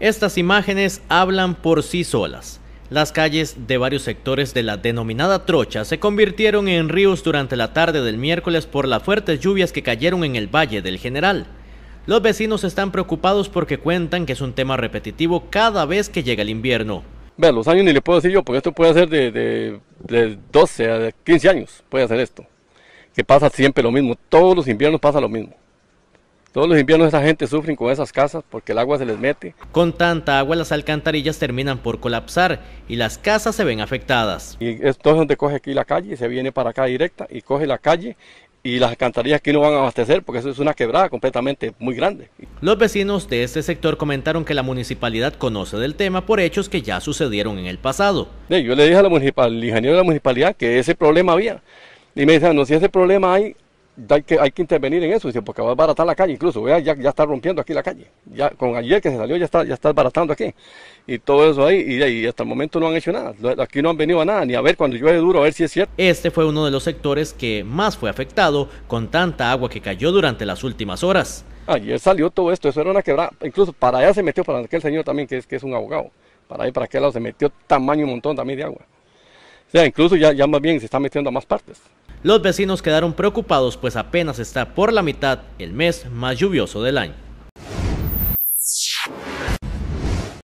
Estas imágenes hablan por sí solas. Las calles de varios sectores de la denominada Trocha se convirtieron en ríos durante la tarde del miércoles por las fuertes lluvias que cayeron en el Valle del General. Los vecinos están preocupados porque cuentan que es un tema repetitivo cada vez que llega el invierno. los años ni le puedo decir yo, porque esto puede ser de, de 12 a 15 años, puede hacer esto. Que pasa siempre lo mismo, todos los inviernos pasa lo mismo. Todos los inviernos esta gente sufre con esas casas porque el agua se les mete. Con tanta agua las alcantarillas terminan por colapsar y las casas se ven afectadas. Y esto es donde coge aquí la calle, se viene para acá directa y coge la calle y las alcantarillas aquí no van a abastecer porque eso es una quebrada completamente muy grande. Los vecinos de este sector comentaron que la municipalidad conoce del tema por hechos que ya sucedieron en el pasado. yo le dije a la al ingeniero de la municipalidad que ese problema había. Y me dicen, ah, no, si ese problema hay, hay que, hay que intervenir en eso, porque va a baratar la calle incluso, vea, ya, está rompiendo aquí la calle, ya con ayer que se salió ya está, ya está baratando aquí, y todo eso ahí, y, hasta el momento no han hecho nada, aquí no han venido a nada, ni a ver cuando llueve duro, a ver si es cierto. Este fue uno de los sectores que más fue afectado con tanta agua que cayó durante las últimas horas. Ayer salió todo esto, eso era una quebrada, incluso para allá se metió, para aquel señor también que es, que es un abogado, para ahí, para aquel lado se metió tamaño un montón también de agua. O sea, incluso ya, ya más bien se está metiendo a más partes. Los vecinos quedaron preocupados pues apenas está por la mitad el mes más lluvioso del año.